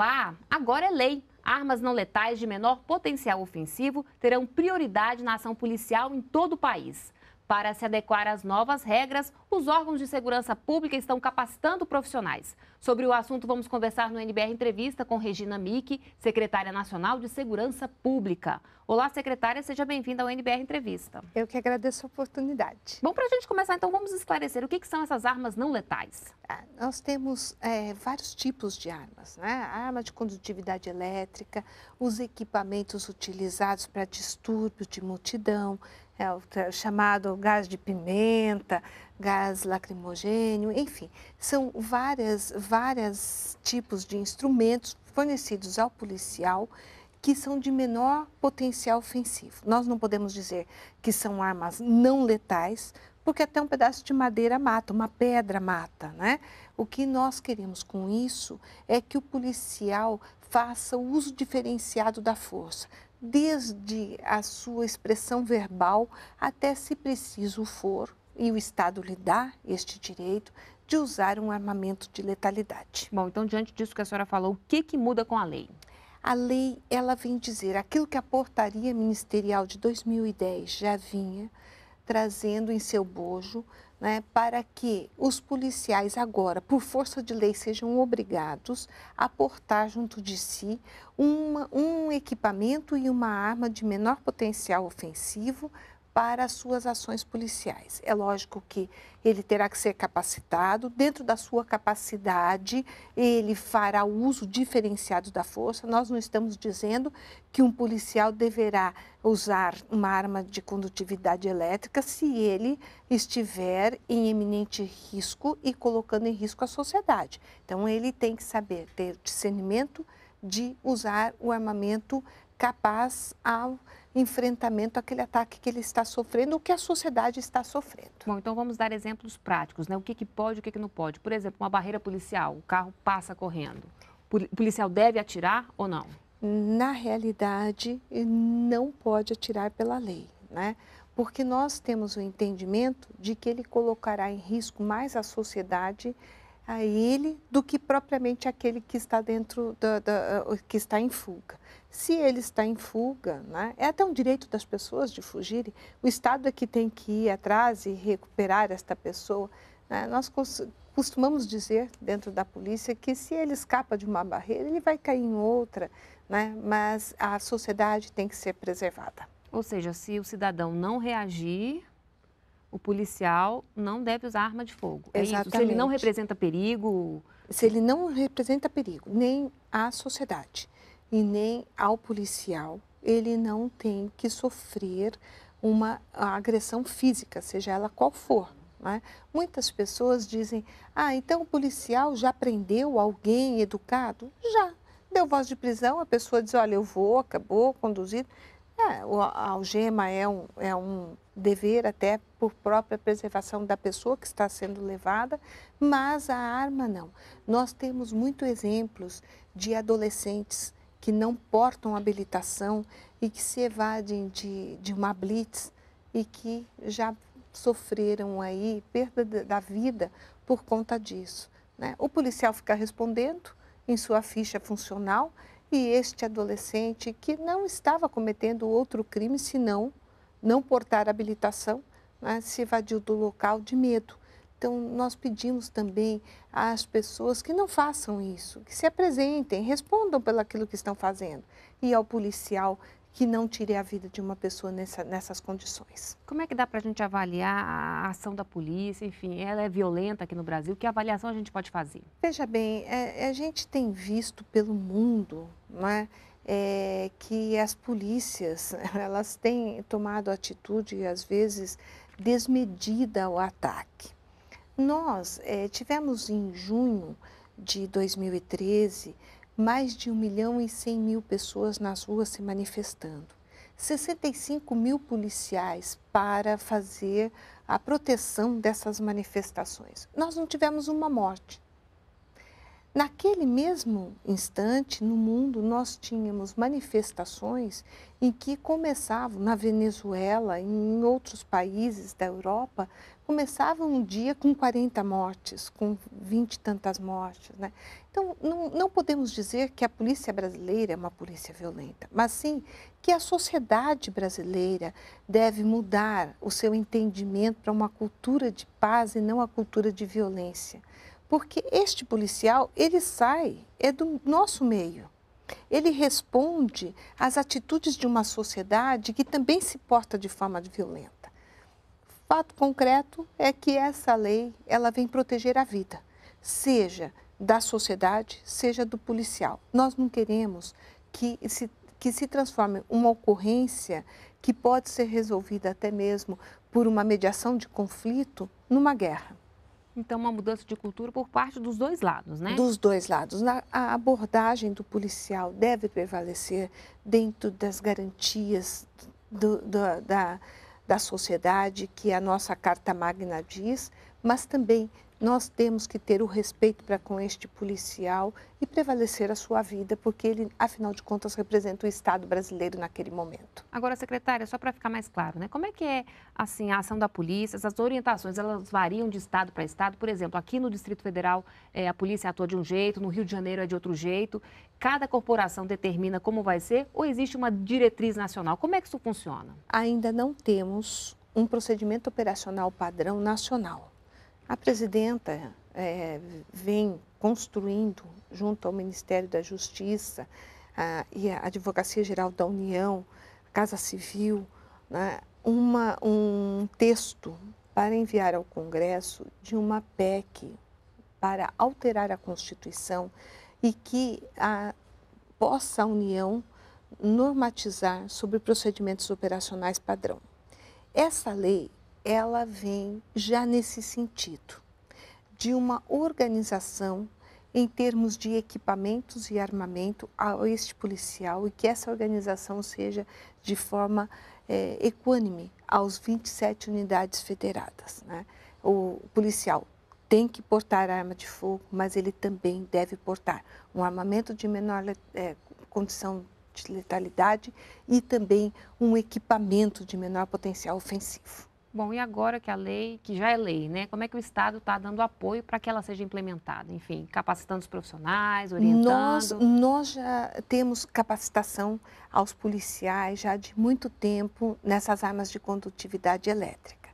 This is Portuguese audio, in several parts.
lá, agora é lei. Armas não letais de menor potencial ofensivo terão prioridade na ação policial em todo o país. Para se adequar às novas regras, os órgãos de segurança pública estão capacitando profissionais. Sobre o assunto, vamos conversar no NBR Entrevista com Regina Mick, secretária nacional de Segurança Pública. Olá, secretária, seja bem-vinda ao NBR Entrevista. Eu que agradeço a oportunidade. Bom, para a gente começar, então, vamos esclarecer o que, que são essas armas não letais. Ah, nós temos é, vários tipos de armas, né? A arma de condutividade elétrica, os equipamentos utilizados para distúrbios de multidão, é o chamado gás de pimenta, gás lacrimogênio, enfim, são várias, várias tipos de instrumentos fornecidos ao policial que são de menor potencial ofensivo. Nós não podemos dizer que são armas não letais, porque até um pedaço de madeira mata, uma pedra mata, né? O que nós queremos com isso é que o policial faça o uso diferenciado da força, desde a sua expressão verbal até, se preciso for, e o Estado lhe dá este direito de usar um armamento de letalidade. Bom, então diante disso que a senhora falou, o que, que muda com a lei? A lei ela vem dizer aquilo que a portaria ministerial de 2010 já vinha trazendo em seu bojo né, para que os policiais agora, por força de lei, sejam obrigados a portar junto de si uma, um equipamento e uma arma de menor potencial ofensivo para suas ações policiais. É lógico que ele terá que ser capacitado, dentro da sua capacidade, ele fará uso diferenciado da força. Nós não estamos dizendo que um policial deverá usar uma arma de condutividade elétrica se ele estiver em eminente risco e colocando em risco a sociedade. Então, ele tem que saber ter discernimento de usar o armamento capaz ao enfrentamento aquele ataque que ele está sofrendo, o que a sociedade está sofrendo. Bom, então vamos dar exemplos práticos, né? O que, que pode, o que, que não pode. Por exemplo, uma barreira policial, o carro passa correndo. O policial deve atirar ou não? Na realidade, não pode atirar pela lei, né? Porque nós temos o entendimento de que ele colocará em risco mais a sociedade a ele do que propriamente aquele que está dentro da, da que está em fuga se ele está em fuga, né? é até um direito das pessoas de fugirem, o Estado é que tem que ir atrás e recuperar esta pessoa. Né? Nós costumamos dizer dentro da polícia que se ele escapa de uma barreira, ele vai cair em outra, né? mas a sociedade tem que ser preservada. Ou seja, se o cidadão não reagir, o policial não deve usar arma de fogo. É Se ele não representa perigo. Se ele não representa perigo, nem a sociedade e nem ao policial, ele não tem que sofrer uma agressão física, seja ela qual for. Né? Muitas pessoas dizem: ah, então o policial já prendeu alguém educado? Já. Deu voz de prisão, a pessoa diz: olha, eu vou, acabou, conduzido. É, a algema é um, é um dever até por própria preservação da pessoa que está sendo levada, mas a arma não. Nós temos muitos exemplos de adolescentes que não portam habilitação e que se evadem de, de uma blitz e que já sofreram aí perda da vida por conta disso. Né? O policial fica respondendo em sua ficha funcional e este adolescente que não estava cometendo outro crime senão não portar habilitação né, se evadiu do local de medo. Então, nós pedimos também às pessoas que não façam isso, que se apresentem, respondam pelo aquilo que estão fazendo. E ao policial que não tire a vida de uma pessoa nessa, nessas condições. Como é que dá para a gente avaliar a ação da polícia? Enfim, ela é violenta aqui no Brasil. Que avaliação a gente pode fazer? Veja bem, é, é a gente tem visto pelo mundo né, é, que as polícias elas têm tomado atitude, às vezes, desmedida ao ataque. Nós é, tivemos em junho de 2013 mais de 1 milhão e 100 mil pessoas nas ruas se manifestando. 65 mil policiais para fazer a proteção dessas manifestações. Nós não tivemos uma morte. Naquele mesmo instante, no mundo, nós tínhamos manifestações em que começavam na Venezuela, em outros países da Europa, começava um dia com 40 mortes, com 20 e tantas mortes. Né? Então, não, não podemos dizer que a polícia brasileira é uma polícia violenta, mas sim que a sociedade brasileira deve mudar o seu entendimento para uma cultura de paz e não a cultura de violência. Porque este policial, ele sai, é do nosso meio ele responde às atitudes de uma sociedade que também se porta de forma violenta fato concreto é que essa lei, ela vem proteger a vida, seja da sociedade, seja do policial. Nós não queremos que se, que se transforme uma ocorrência que pode ser resolvida até mesmo por uma mediação de conflito numa guerra. Então, uma mudança de cultura por parte dos dois lados, né? Dos dois lados. a abordagem do policial deve prevalecer dentro das garantias do, do, da, da sociedade que a nossa Carta Magna diz, mas também nós temos que ter o respeito para com este policial e prevalecer a sua vida, porque ele, afinal de contas, representa o Estado brasileiro naquele momento. Agora, secretária, só para ficar mais claro, né? Como é que é assim a ação da polícia? Essas orientações, elas variam de estado para estado? Por exemplo, aqui no Distrito Federal, é, a polícia atua de um jeito, no Rio de Janeiro é de outro jeito. Cada corporação determina como vai ser ou existe uma diretriz nacional? Como é que isso funciona? Ainda não temos um procedimento operacional padrão nacional. A presidenta é, vem construindo, junto ao Ministério da Justiça a, e a Advocacia Geral da União, Casa Civil, né, uma, um texto para enviar ao Congresso de uma PEC para alterar a Constituição e que a, possa a União normatizar sobre procedimentos operacionais padrão. Essa lei ela vem já nesse sentido de uma organização em termos de equipamentos e armamento a este policial e que essa organização seja de forma é, equânime aos 27 unidades federadas. Né? O policial tem que portar arma de fogo, mas ele também deve portar um armamento de menor é, condição de letalidade e também um equipamento de menor potencial ofensivo. Bom, e agora que a lei, que já é lei, né? Como é que o Estado está dando apoio para que ela seja implementada? Enfim, capacitando os profissionais, orientando? Nós, nós já temos capacitação aos policiais já de muito tempo nessas armas de condutividade elétrica.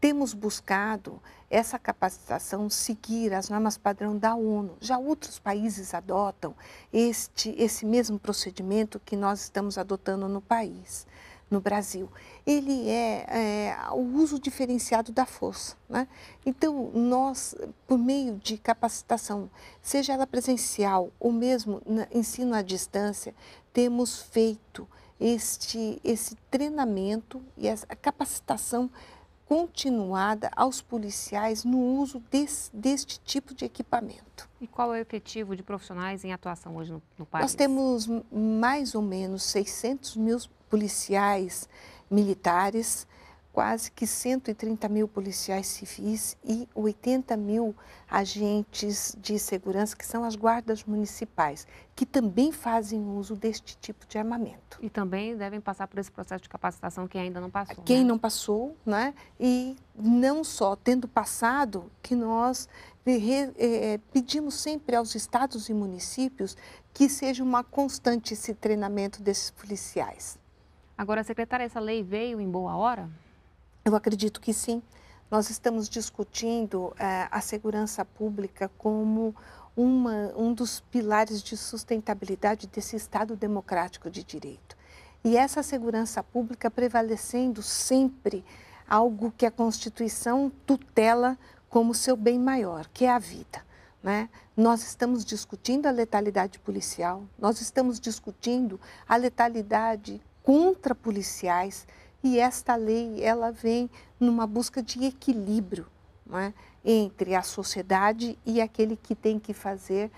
Temos buscado essa capacitação seguir as normas padrão da ONU. Já outros países adotam este, esse mesmo procedimento que nós estamos adotando no país no Brasil. Ele é, é, o uso diferenciado da força. Né? Então, nós, por meio de capacitação, seja ela presencial ou mesmo na, ensino à distância, temos feito este, esse treinamento e essa capacitação continuada aos policiais no uso desse, deste tipo de equipamento. E qual é o efetivo de profissionais em atuação hoje no, no país? Nós temos mais ou menos 600 mil policiais militares, quase que 130 mil policiais civis e 80 mil agentes de segurança, que são as guardas municipais, que também fazem uso deste tipo de armamento. E também devem passar por esse processo de capacitação que ainda não passou. Quem né? não passou, né? E não só tendo passado, que nós é, pedimos sempre aos estados e municípios que seja uma constante esse treinamento desses policiais. Agora, secretária, essa lei veio em boa hora? Eu acredito que sim. Nós estamos discutindo eh, a segurança pública como uma, um dos pilares de sustentabilidade desse Estado democrático de direito. E essa segurança pública prevalecendo sempre algo que a Constituição tutela como seu bem maior, que é a vida. Né? Nós estamos discutindo a letalidade policial, nós estamos discutindo a letalidade contra policiais e esta lei ela vem numa busca de equilíbrio é? entre a sociedade e aquele que tem que fazer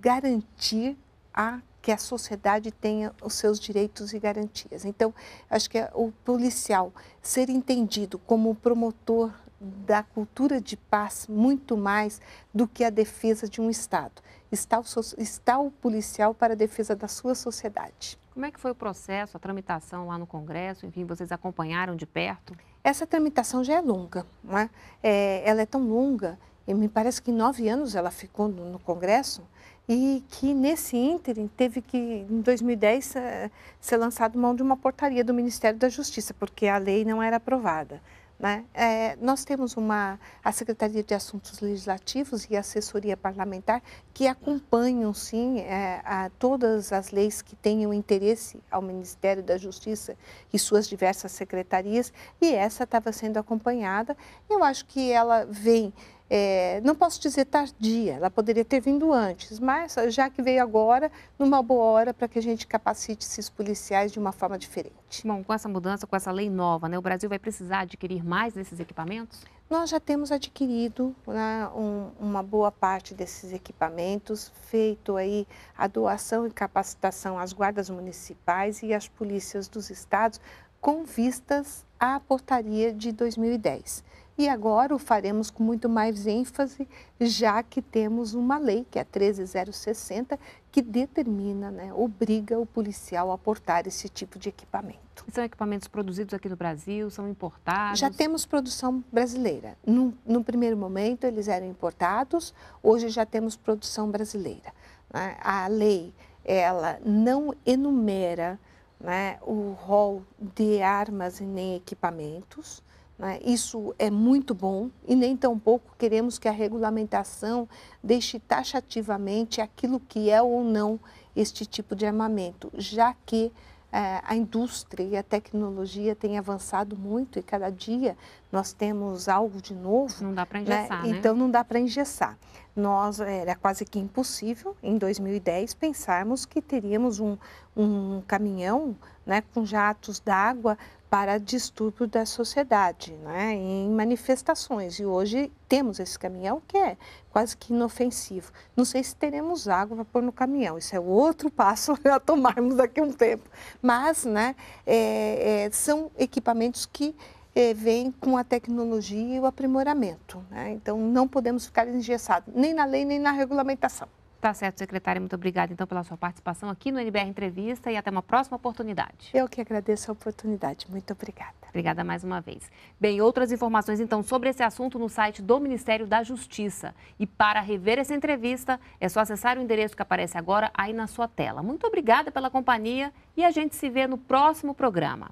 garantir a que a sociedade tenha os seus direitos e garantias. Então, acho que é o policial ser entendido como promotor da cultura de paz muito mais do que a defesa de um Estado. Está o, está o policial para a defesa da sua sociedade. Como é que foi o processo, a tramitação lá no Congresso? Enfim, vocês acompanharam de perto? Essa tramitação já é longa, não é? é ela é tão longa, e me parece que nove anos ela ficou no, no Congresso, e que nesse ínterim teve que, em 2010, eh, ser lançado mão de uma portaria do Ministério da Justiça, porque a lei não era aprovada. Né? É, nós temos uma, a Secretaria de Assuntos Legislativos e Assessoria Parlamentar que acompanham, sim, é, a todas as leis que tenham interesse ao Ministério da Justiça e suas diversas secretarias, e essa estava sendo acompanhada. Eu acho que ela vem é, não posso dizer tardia, ela poderia ter vindo antes, mas já que veio agora, numa boa hora para que a gente capacite esses policiais de uma forma diferente. Bom, com essa mudança, com essa lei nova, né, o Brasil vai precisar adquirir mais desses equipamentos? Nós já temos adquirido né, um, uma boa parte desses equipamentos, feito aí a doação e capacitação às guardas municipais e às polícias dos estados com vistas à portaria de 2010 e agora o faremos com muito mais ênfase, já que temos uma lei, que é a 13060, que determina, né, obriga o policial a portar esse tipo de equipamento. São equipamentos produzidos aqui no Brasil, são importados? Já temos produção brasileira. No, no primeiro momento eles eram importados, hoje já temos produção brasileira. Né? A lei ela não enumera né, o rol de armas e nem equipamentos, né? Isso é muito bom e nem tampouco queremos que a regulamentação deixe taxativamente aquilo que é ou não este tipo de armamento, já que eh, a indústria e a tecnologia têm avançado muito e cada dia nós temos algo de novo. Não dá para né? engessar. Né? Né? Então não dá para engessar. Nós eh, era quase que impossível em 2010 pensarmos que teríamos um, um caminhão né, com jatos d'água para distúrbio da sociedade, né, em manifestações. E hoje temos esse caminhão que é quase que inofensivo. Não sei se teremos água para pôr no caminhão, isso é outro passo a tomarmos daqui a um tempo. Mas né, é, é, são equipamentos que é, vêm com a tecnologia e o aprimoramento. Né? Então não podemos ficar engessados, nem na lei, nem na regulamentação. Tá certo, secretária. Muito obrigada, então, pela sua participação aqui no NBR Entrevista e até uma próxima oportunidade. Eu que agradeço a oportunidade. Muito obrigada. Obrigada mais uma vez. Bem, outras informações, então, sobre esse assunto no site do Ministério da Justiça. E para rever essa entrevista, é só acessar o endereço que aparece agora aí na sua tela. Muito obrigada pela companhia e a gente se vê no próximo programa.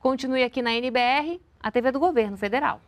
Continue aqui na NBR, a TV do Governo Federal.